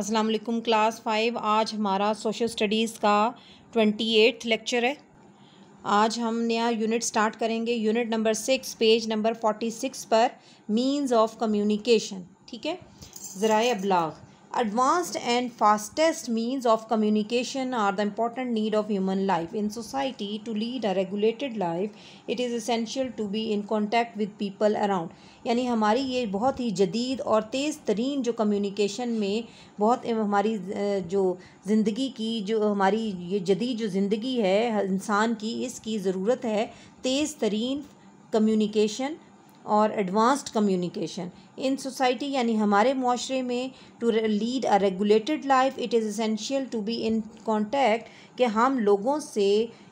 अस्सलाम वालेकुम class five आज हमारा सोशल स्टडीज़ का ट्वेंटी एट्थ लेक्चर है आज हम नया यूनिट स्टार्ट करेंगे unit number six page number forty six पर मींस ऑफ कम्युनिकेशन ठीक है ज़रा अबलाग advanced and fastest means of communication are the important need of human life in society to lead a regulated life it is essential to be in contact with people around यानी हमारी ये बहुत ही जदीद और तेज़ तरीन जो कम्युनिकेशन में बहुत हमारी जो ज़िंदगी की जो हमारी ये जदीद जो ज़िंदगी है इंसान की इसकी ज़रूरत है तेज़ तरीन कम्युनिकेशन और एडवांस्ड कम्युनिकेशन इन सोसाइटी यानी हमारे माशरे में to lead a regulated life it is essential to be in contact कि हम लोगों से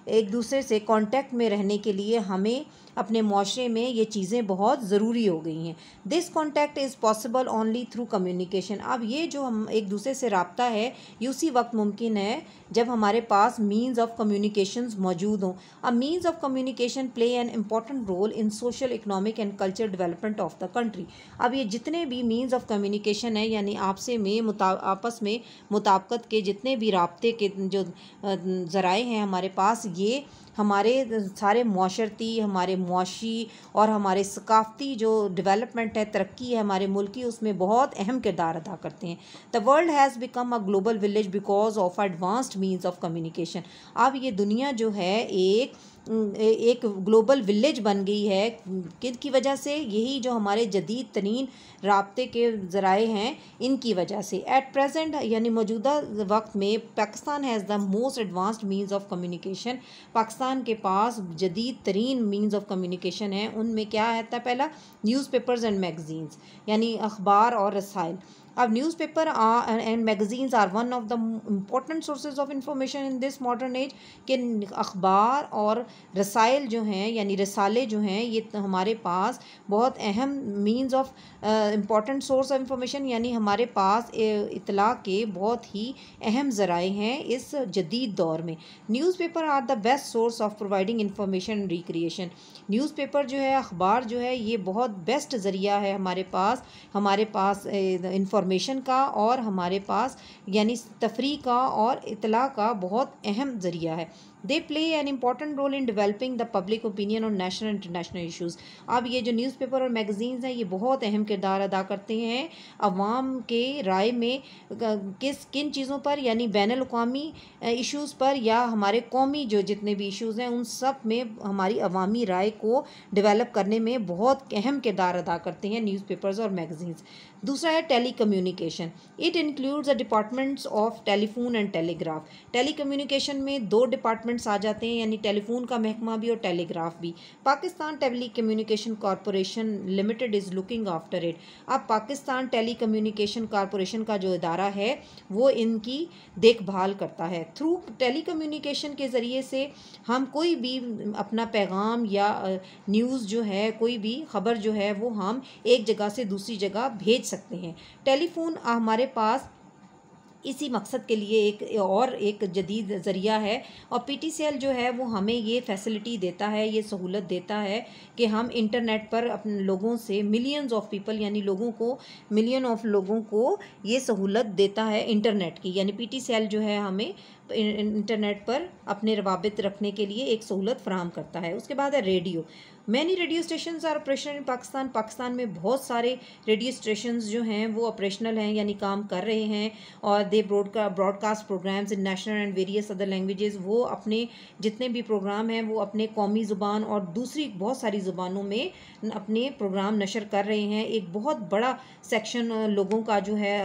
एक दूसरे से कॉन्टैक्ट में रहने के लिए हमें अपने माशरे में ये चीज़ें बहुत ज़रूरी हो गई हैं this contact is possible only through communication अब ये जो हम एक दूसरे से रबता है ये उसी वक्त मुमकिन है जब हमारे पास मीन्स ऑफ कम्युनिकेशन मौजूद हों अब means of communication play an important role in social economic and culture development of the country अब ये जितने भी मीन्स ऑफ कम्युनिकेशन है यानी आपसे में आपस में मुताबकत के जितने भी रबते के जो ज़राए हैं हमारे पास ये हमारे सारे माशरती हमारे मुआशी और हमारे सकाफ़ती जो डेवलपमेंट है तरक्की है हमारे मुल्क की उसमें बहुत अहम किरदार अदा करते हैं the world has become a global village because of advanced means of communication अब ये दुनिया जो है एक एक ग्लोबल विलेज बन गई है किद की वजह से यही जो हमारे जदीद तरीन रबते के ज़राए हैं इनकी वजह से एट प्रेजेंट यानी मौजूदा वक्त में Pakistan has the most advanced means of communication Pakistan के पास जदीद तरीन मींस ऑफ कम्युनिकेशन है उनमें क्या रहता है पहला न्यूज़पेपर्स एंड मैगज़ीन्स यानी अखबार और रसायल अब newspaper are, and magazines are one of the important sources of information in this modern age के अखबार और रसायल जो हैं यानी रसाले जो हैं ये हमारे पास बहुत अहम means of important source of information यानी हमारे पास इतला के बहुत ही अहम ज़राए हैं इस जदीद दौर में newspaper are the best source of providing information recreation newspaper जो है अखबार जो है ये बहुत बेस्ट ज़रिया है हमारे पास हमारे पास इंफॉर्मेशन इंफॉर्मेशन का और हमारे पास यानी तफरी का और इतला का बहुत अहम ज़रिया है they play an important role in developing the public opinion on national international issues अब ये जो पेपर और मैगजीन हैं ये बहुत अहम किरदार अदा करते हैं अवाम के राय में किस किन चीज़ों पर यानी बैन अवी इशूज़ पर या हमारे कौमी जो जितने भी इशूज़ हैं उन सब में हमारी अवामी राय को डिवेलप करने में बहुत अहम किरदार अदा करते हैं न्यूज़ पेपर्स और मैगजीन्स दूसरा है telecommunication it includes the departments of telephone and telegraph telecommunication में दो डिपार्टमेंट डिपार्टमेंट्स आ जाते हैं यानी टेलीफोन का महकमा भी और टेलीग्राफ भी Pakistan telecommunication corporation limited is looking after it अब पाकिस्तान टेली कम्युनिकेशन कॉरपोरेशन का जो इदारा है वो इनकी देखभाल करता है थ्रू टेली कम्युनिकेशन के ज़रिए से हम कोई भी अपना पैगाम या न्यूज़ जो है कोई भी ख़बर जो है वो हम एक जगह से दूसरी जगह भेज सकते हैं टेलीफोन हमारे पास इसी मकसद के लिए एक और एक जदीद ज़रिया है और पी टी सी एल जो है वो हमें ये फैसिलिटी देता है ये सहूलत देता है कि हम इंटरनेट पर अपने लोगों से मिलियंस ऑफ पीपल यानी लोगों को मिलियन ऑफ लोगों को ये सहूलत देता है इंटरनेट की यानी एल जो है हमें इंटरनेट पर अपने रवाबित रखने के लिए एक सहूलत फ्राहम करता है उसके बाद है radio many radio stations are operational in Pakistan Pakistan में बहुत सारे रेडियो स्टेशन जो हैं वो ऑपरेशनल हैं यानी काम कर रहे हैं और they broadcast broadcast programmes in national and various other languages वो अपने जितने भी प्रोग्राम हैं वो अपने कौमी ज़ुबान और दूसरी बहुत सारी ज़ुबानों में अपने प्रोग्राम नशर कर रहे हैं एक बहुत बड़ा सेक्शन लोगों का जो है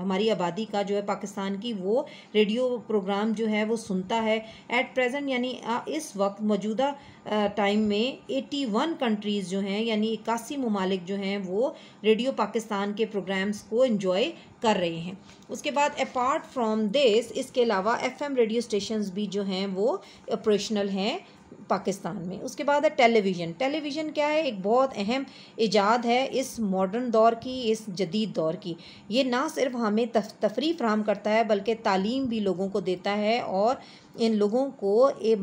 हमारी आबादी का जो है पाकिस्तान की वो रेडियो प्रोग्राम जो है वो सुनता है एट प्रेजेंट यानी इस वक्त मौजूदा टाइम में एटी वन कंट्रीज़ जो हैं यानी इक्यासी ममालिक जो हैं वो रेडियो पाकिस्तान के प्रोग्राम्स को इन्जॉय कर रहे हैं उसके बाद अपार्ट फ्राम दिस इसके अलावा एफ एम रेडियो स्टेशंस भी जो हैं वो ऑपरेशनल हैं पाकिस्तान में उसके बाद है टेलीविज़न टेलीविज़न क्या है एक बहुत अहम ईजाद है इस मॉडर्न दौर की इस जदीद दौर की ये ना सिर्फ हमें तफ, तफरी फ्राहम करता है बल्कि तालीम भी लोगों को देता है और इन लोगों को ए,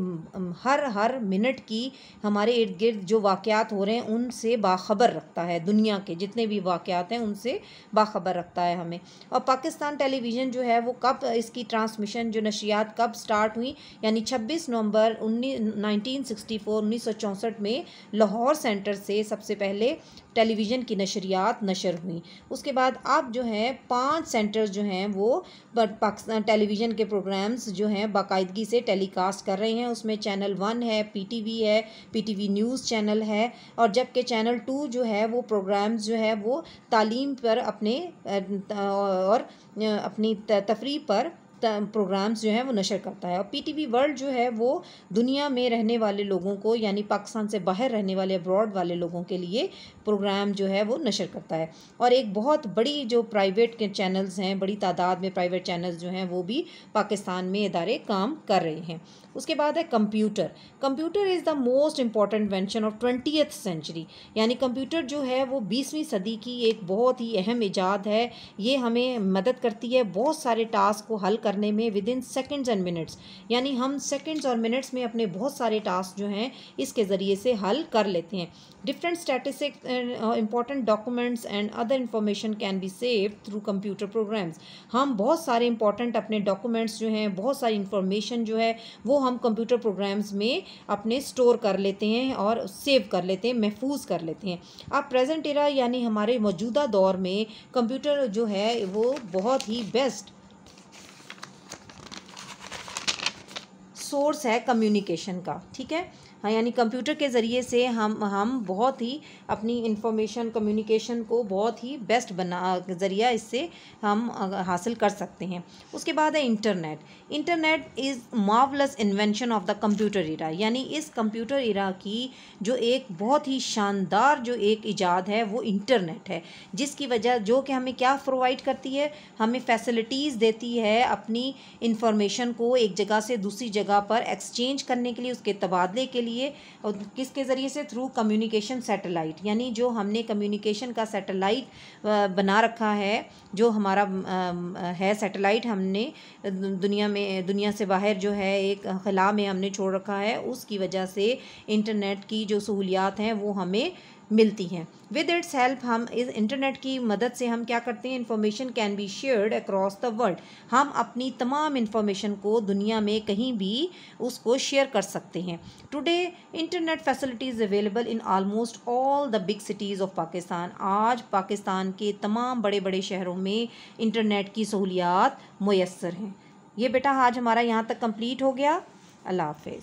हर हर मिनट की हमारे इर्द गिर्द जो वाक़ात हो रहे हैं उनसे बाखबर रखता है दुनिया के जितने भी वाक़ात हैं उनसे बाखबर रखता है हमें और पाकिस्तान टेलीविज़न जो है वो कब इसकी ट्रांसमिशन जो नशियात कब स्टार्ट हुई यानी छब्बीस नवंबर उन्नीस नाइनटीन सिक्सटी फोर उन्नीस सौ चौंसठ में लाहौर सेंटर से सबसे पहले टेलीविज़न की नशरियात नशर हुई उसके बाद अब जो हैं पाँच सेंटर्स जो हैं वो पाकिस्तान टेलीविज़न के प्रोग्राम्स जो हैं बाकायदगी तरीके से टेलीकास्ट कर रहे हैं उसमें चैनल वन है पीटीवी है पीटीवी न्यूज़ चैनल है और जबकि चैनल टू जो है वो प्रोग्राम्स जो है वो तालीम पर अपने और अपनी तफरी पर प्रोग्राम्स जो हैं वो नशर करता है और पीटीवी वर्ल्ड जो है वो दुनिया में रहने वाले लोगों को यानी पाकिस्तान से बाहर रहने वाले अब्रॉड वाले लोगों के लिए प्रोग्राम जो है वो नशर करता है और एक बहुत बड़ी जो प्राइवेट के चैनल्स हैं बड़ी तादाद में प्राइवेट चैनल्स जो हैं वो भी पाकिस्तान में इदारे काम कर रहे हैं उसके बाद है computer computer is the most important invention of twentieth century यानी कंप्यूटर जो है वो बीसवीं सदी की एक बहुत ही अहम ईजाद है ये हमें मदद करती है बहुत सारे टास्क को हल कर करने में within seconds and minutes यानी हम सेकेंड्स और मिनट्स में अपने बहुत सारे टास्क जो हैं इसके ज़रिए से हल कर लेते हैं different statistic important documents and other information can be save through computer programmes हम बहुत सारे इंपॉर्टेंट अपने डॉक्यूमेंट्स जो हैं बहुत सारी इन्फॉर्मेशन जो है वो हम कंप्यूटर प्रोग्राम्स में अपने स्टोर कर लेते हैं और सेव कर लेते हैं महफूज कर लेते हैं अब प्रेजेंट एरा यानी हमारे मौजूदा दौर में कंप्यूटर जो है वो बहुत ही बेस्ट सोर्स है कम्युनिकेशन का ठीक है हाँ यानी कंप्यूटर के ज़रिए से हम हम बहुत ही अपनी इंफॉर्मेशन कम्युनिकेशन को बहुत ही बेस्ट बना ज़रिया इससे हम हासिल कर सकते हैं उसके बाद है internet internet is marvellous invention of the computer era यानी इस कंप्यूटर इरा की जो एक बहुत ही शानदार जो एक इजाद है वो इंटरनेट है जिसकी वजह जो कि हमें क्या प्रोवाइड करती है हमें फैसिलिटीज़ देती है अपनी इंफॉर्मेशन को एक जगह से दूसरी जगह पर एक्सचेंज करने के लिए उसके तबादले के लिए लिए और किसके ज़रिए से थ्रू कम्युनिकेशन सैटेलाइट यानी जो हमने कम्युनिकेशन का सैटेलाइट बना रखा है जो हमारा है सैटेलाइट हमने दुनिया में दुनिया से बाहर जो है एक खला में हमने छोड़ रखा है उसकी वजह से इंटरनेट की जो सहूलियात हैं वो हमें मिलती हैं विद इट्स हेल्प हम इस इंटरनेट की मदद से हम क्या करते हैं information can be shared across the world हम अपनी तमाम इन्फॉर्मेशन को दुनिया में कहीं भी उसको शेयर कर सकते हैं today internet facilities available in almost all the big cities of Pakistan आज पाकिस्तान के तमाम बड़े बड़े शहरों में इंटरनेट की सहूलियात मैसर हैं ये बेटा आज हमारा यहाँ तक कम्प्लीट हो गया अल्लाह हाफ